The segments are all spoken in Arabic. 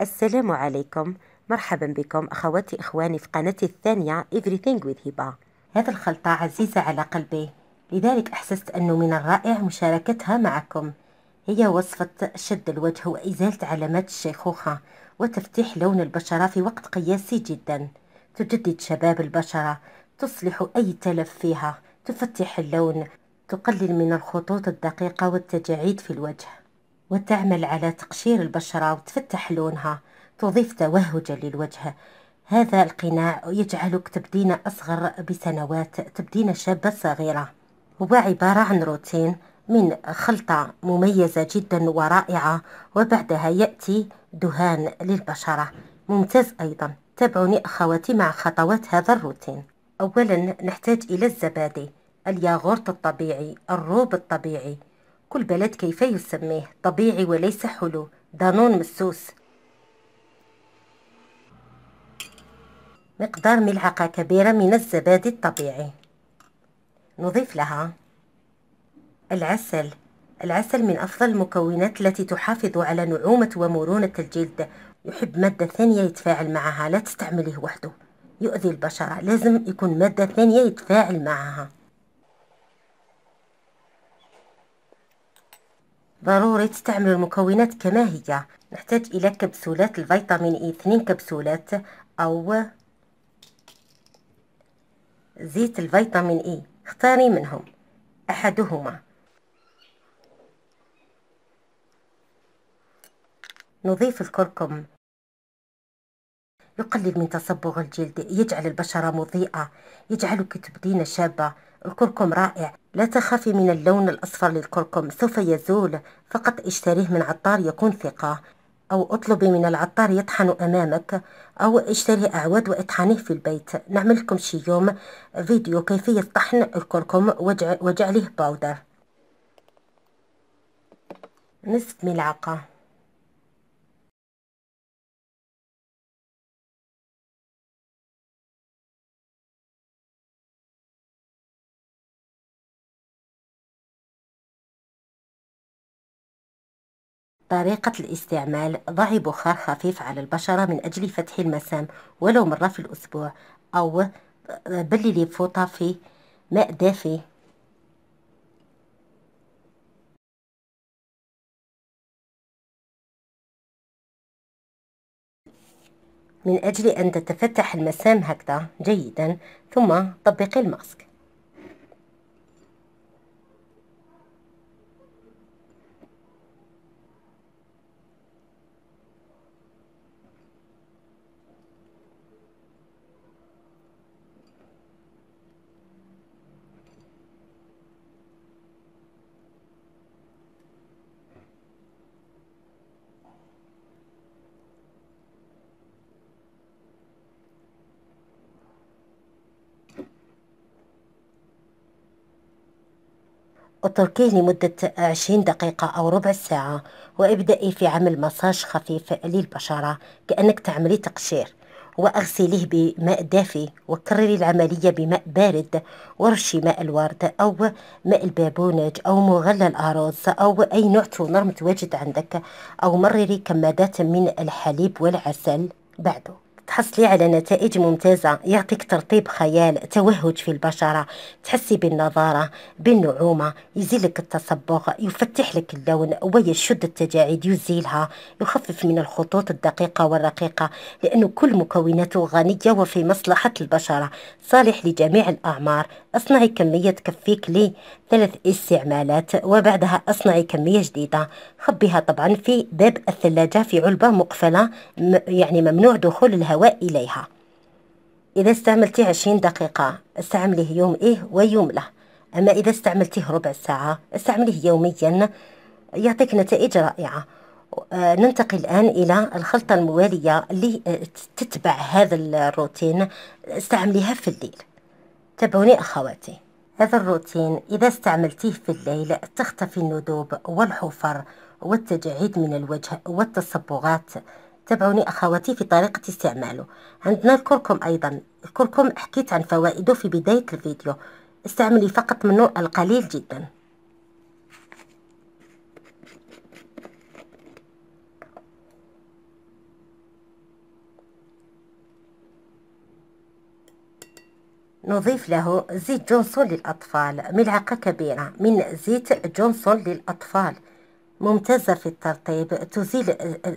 السلام عليكم مرحبا بكم أخواتي إخواني في قناتي الثانية Everything with هبة هذه الخلطة عزيزة على قلبي لذلك أحسست أنه من الرائع مشاركتها معكم هي وصفة شد الوجه وإزالة علامات الشيخوخة وتفتيح لون البشرة في وقت قياسي جدا تجدد شباب البشرة تصلح أي تلف فيها تفتح اللون تقلل من الخطوط الدقيقة والتجاعيد في الوجه وتعمل على تقشير البشرة وتفتح لونها تضيف توهجا للوجه هذا القناع يجعلك تبدين أصغر بسنوات تبدين شابة صغيرة هو عبارة عن روتين من خلطة مميزة جدا ورائعة وبعدها يأتي دهان للبشرة ممتاز أيضا تابعوني أخواتي مع خطوات هذا الروتين أولا نحتاج إلى الزبادي الياغورت الطبيعي الروب الطبيعي كل بلد كيف يسميه طبيعي وليس حلو دانون مسوس مقدار ملعقة كبيرة من الزبادي الطبيعي نضيف لها العسل العسل من أفضل المكونات التي تحافظ على نعومة ومرونة الجلد يحب مادة ثانية يتفاعل معها لا تستعمله وحده يؤذي البشرة لازم يكون مادة ثانية يتفاعل معها ضروري تستعملوا المكونات كما هي نحتاج إلى كبسولات الفيتامين إي اثنين كبسولات أو زيت الفيتامين إي اختاري منهم أحدهما نضيف الكركم يقلل من تصبغ الجلد يجعل البشرة مضيئة يجعلك تبدين شابة الكركم رائع لا تخافي من اللون الأصفر للكركم سوف يزول فقط اشتريه من عطار يكون ثقة أو اطلبي من العطار يطحن أمامك أو اشتري أعواد واطحنيه في البيت نعمل لكم شي يوم فيديو كيفية طحن الكركم وجعله باودر نصف ملعقة طريقة الاستعمال ضعي بخار خفيف على البشرة من أجل فتح المسام ولو مرة في الأسبوع أو آه، بللي فوطة في ماء دافئ من أجل أن تتفتح المسام هكذا جيدا ثم طبقي الماسك اتركيه لمدة 20 دقيقة أو ربع ساعة وابدأي في عمل مساج خفيف للبشرة كأنك تعملي تقشير واغسليه بماء دافي وكرري العملية بماء بارد ورشي ماء الورد أو ماء البابونج أو مغلى الأرز أو أي نوع تونر متواجد عندك أو مرري كمادات من الحليب والعسل بعده تحصلي على نتائج ممتازة يعطيك ترطيب خيال توهج في البشرة تحسي بالنظارة بالنعومة يزيلك التصبغ يفتح لك اللون ويشد التجاعيد يزيلها يخفف من الخطوط الدقيقة والرقيقة لأن كل مكوناته غنية وفي مصلحة البشرة صالح لجميع الأعمار اصنعي كمية تكفيك لي ثلاث استعمالات وبعدها اصنعي كمية جديدة خبيها طبعا في باب الثلاجة في علبة مقفلة يعني ممنوع دخول الهواء إليها إذا استعملتيه عشرين دقيقة استعمليه يوم إيه ويوم له أما إذا استعملتيه ربع ساعة استعمليه يوميا يعطيك نتائج رائعة آه، ننتقل الآن إلى الخلطة الموالية اللي آه، تتبع هذا الروتين استعمليها في الليل تابعوني أخواتي هذا الروتين إذا استعملتيه في الليل تختفي الندوب والحفر والتجاعيد من الوجه والتصبغات تابعوني أخواتي في طريقة استعماله عندنا الكركم أيضا الكركم حكيت عن فوائده في بداية الفيديو استعملي فقط منه القليل جدا نضيف له زيت جونسون للأطفال ملعقة كبيرة من زيت جونسون للأطفال ممتازة في الترطيب تزيل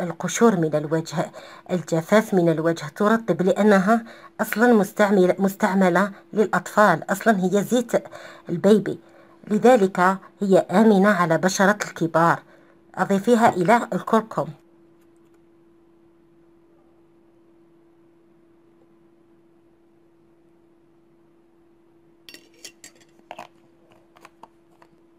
القشور من الوجه الجفاف من الوجه ترطب لأنها أصلا مستعملة, مستعملة للأطفال أصلا هي زيت البيبي لذلك هي آمنة على بشرة الكبار أضيفيها إلى الكركم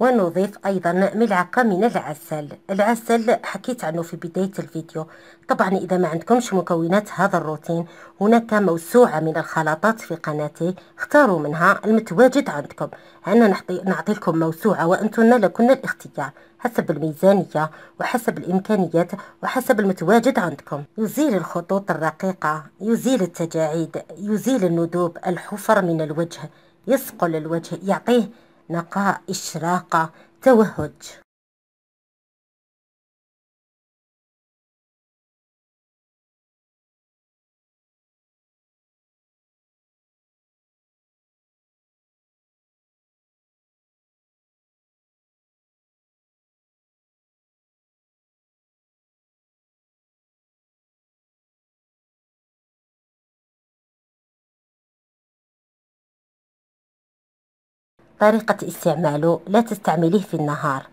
ونضيف أيضا ملعقة من العسل العسل حكيت عنه في بداية الفيديو طبعا إذا ما عندكمش مكونات هذا الروتين هناك موسوعة من الخلطات في قناتي اختاروا منها المتواجد عندكم أنا نعطي لكم موسوعة وأنتن لكن الاختيار حسب الميزانية وحسب الإمكانيات وحسب المتواجد عندكم يزيل الخطوط الرقيقة يزيل التجاعيد يزيل الندوب الحفر من الوجه يسقل الوجه يعطيه نقاء إشراقة توهج طريقة استعماله لا تستعمليه في النهار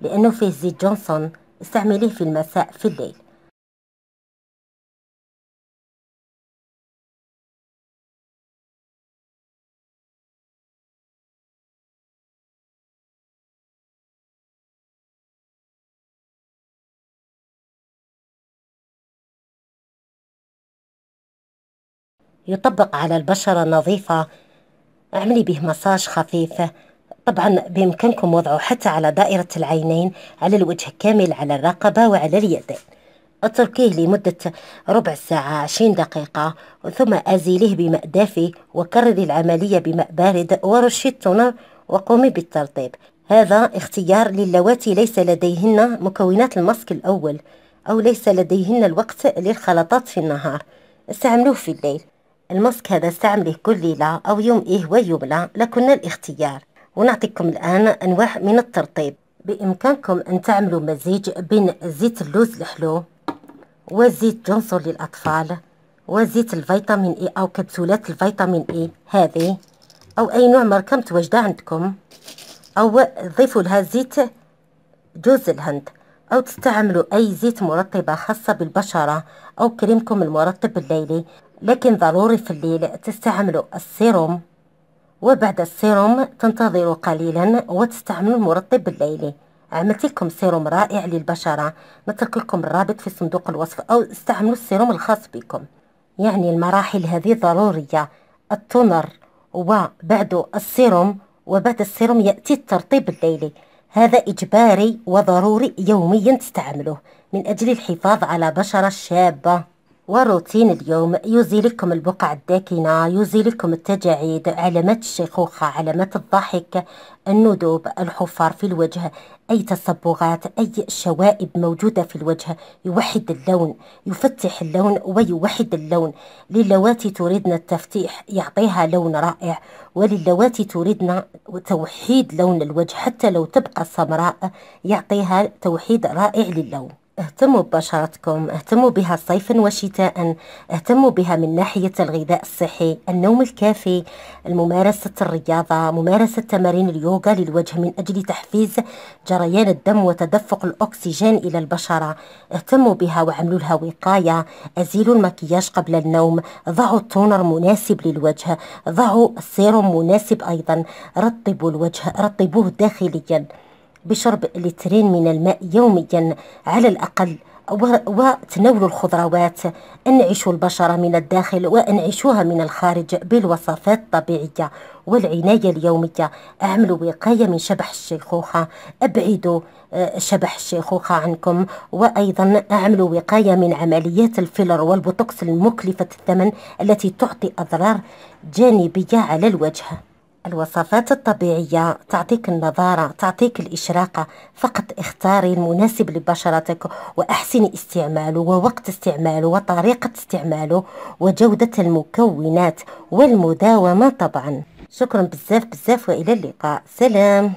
لأنه فيه زيت جونسون استعمليه في المساء في الليل يطبق على البشرة النظيفة اعملي به مساج خفيفة طبعا بإمكانكم وضعه حتى على دائرة العينين على الوجه كامل على الرقبة وعلى اليدين اتركيه لمدة ربع ساعة عشرين دقيقة ثم أزيليه بماء دافي وكرري العملية بماء بارد ورشي التونر وقومي بالترطيب هذا اختيار للواتي ليس لديهن مكونات الماسك الأول أو ليس لديهن الوقت للخلطات في النهار استعملوه في الليل الماسك هذا استعمله كل ليلة أو يوم إيه ويوم لا لكن الاختيار ونعطيكم الآن أنواع من الترطيب بإمكانكم أن تعملوا مزيج بين زيت اللوز الحلو وزيت جونسون للأطفال وزيت الفيتامين إي أو كبسولات الفيتامين إي هذه أو أي نوع مركم توجد عندكم أو ضيفوا لها زيت جوز الهند أو تستعملوا أي زيت مرطبة خاصة بالبشرة أو كريمكم المرطب الليلي لكن ضروري في الليل تستعملوا السيروم وبعد السيروم تنتظروا قليلا وتستعملوا المرطب الليلي عملت لكم سيروم رائع للبشرة نترك لكم الرابط في صندوق الوصف أو استعملوا السيروم الخاص بكم يعني المراحل هذه ضرورية التونر وبعد السيروم وبعد السيروم يأتي الترطيب الليلي هذا إجباري وضروري يوميا تستعمله من أجل الحفاظ على بشرة شابة وروتين اليوم يزيل لكم البقع الداكنة يزيل لكم التجاعيد علامات الشيخوخة علامات الضحك الندوب الحفار في الوجه أي تصبغات أي شوائب موجودة في الوجه يوحد اللون يفتح اللون ويوحد اللون للواتي تريدن التفتيح يعطيها لون رائع وللواتي تريدن توحيد لون الوجه حتى لو تبقى سمراء يعطيها توحيد رائع للون اهتموا ببشرتكم اهتموا بها صيفا وشتاء اهتموا بها من ناحية الغذاء الصحي النوم الكافي ممارسة الرياضة ممارسة تمارين اليوغا للوجه من أجل تحفيز جريان الدم وتدفق الأكسجين إلى البشرة اهتموا بها وعملوا لها وقاية أزيلوا المكياج قبل النوم ضعوا التونر مناسب للوجه ضعوا السيروم مناسب أيضا رطبوا الوجه رطبوه داخليا بشرب لترين من الماء يوميا على الأقل وتناول الخضروات انعشوا البشرة من الداخل وانعشوها من الخارج بالوصفات الطبيعية والعناية اليومية اعملوا وقاية من شبح الشيخوخة ابعدوا آه، شبح الشيخوخة عنكم وأيضا اعملوا وقاية من عمليات الفيلر والبوتوكس المكلفة الثمن التي تعطي أضرار جانبية على الوجه الوصفات الطبيعية تعطيك النظارة تعطيك الإشراقة فقط اختاري المناسب لبشرتك وأحسن استعماله ووقت استعماله وطريقة استعماله وجودة المكونات والمداومة طبعا شكرا بزاف بزاف وإلى اللقاء سلام